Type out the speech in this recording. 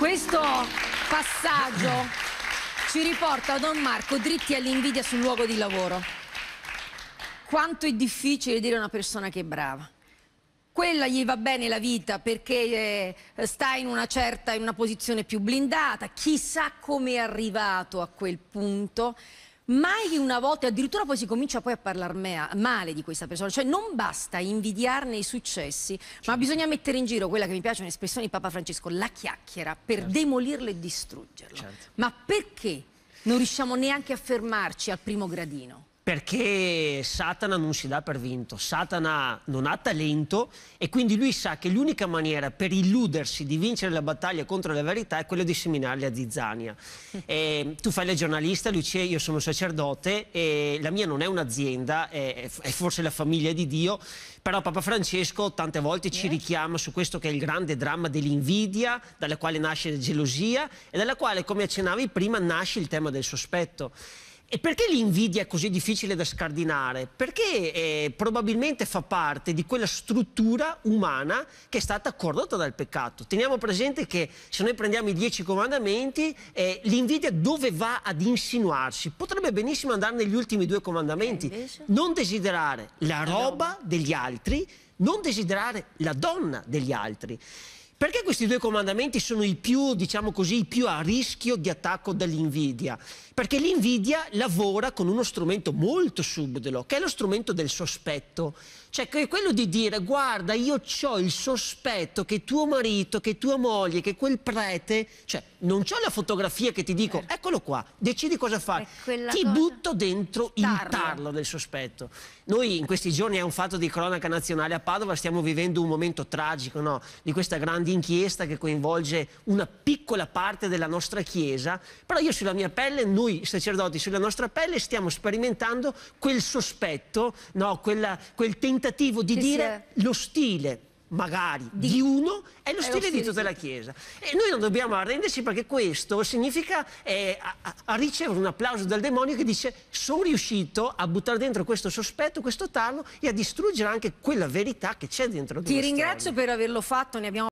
Questo passaggio ci riporta Don Marco dritti all'invidia sul luogo di lavoro. Quanto è difficile dire a una persona che è brava. Quella gli va bene la vita perché eh, sta in una certa, in una posizione più blindata, chissà come è arrivato a quel punto, mai una volta, addirittura poi si comincia poi a parlare male di questa persona, cioè non basta invidiarne i successi, ma certo. bisogna mettere in giro quella che mi piace un'espressione di Papa Francesco, la chiacchiera, per certo. demolirlo e distruggerlo. Certo. Ma perché non riusciamo neanche a fermarci al primo gradino? perché Satana non si dà per vinto, Satana non ha talento e quindi lui sa che l'unica maniera per illudersi di vincere la battaglia contro la verità è quella di seminarle a zizzania. E tu fai la giornalista, Lucia, io sono sacerdote e la mia non è un'azienda, è, è, forse la famiglia di Dio, però Papa Francesco tante volte ci richiama su questo che è il grande dramma dell'invidia, dalla quale nasce la gelosia e dalla quale, come accennavi prima, nasce il tema del sospetto. E perché l'invidia è così difficile da scardinare? Perché eh, probabilmente fa parte di quella struttura umana che è stata corrotta dal peccato. Teniamo presente che se noi prendiamo i dieci comandamenti, eh, l'invidia dove va ad insinuarsi? Potrebbe benissimo andare negli ultimi due comandamenti. Eh, non desiderare la roba degli altri, non desiderare la donna degli altri. Perché questi due comandamenti sono i più, diciamo così, i più a rischio di attacco dall'invidia? Perché l'invidia lavora con uno strumento molto subdolo, che è lo strumento del sospetto. Cioè che è quello di dire, guarda, io ho il sospetto che tuo marito, che tua moglie, che quel prete, cioè non c'ho la fotografia che ti dico, certo. eccolo qua, decidi cosa fare. Ti cosa... butto dentro tarlo. il tarlo del sospetto. Noi in questi giorni è un fatto di cronaca nazionale a Padova, stiamo vivendo un momento tragico no? di questa grande inchiesta che coinvolge una piccola parte della nostra Chiesa, però io sulla mia pelle, noi sacerdoti sulla nostra pelle stiamo sperimentando quel sospetto, no? Quella, quel tentativo di che dire eh. lo stile magari di, di uno, è lo è eh, stile tutta la Chiesa. E noi non dobbiamo arrendersi perché questo significa eh, a, a ricevere un applauso dal demonio che dice sono riuscito a buttare dentro questo sospetto, questo tarlo e a distruggere anche quella verità che c'è dentro. Ti ringrazio storia. per averlo fatto, ne abbiamo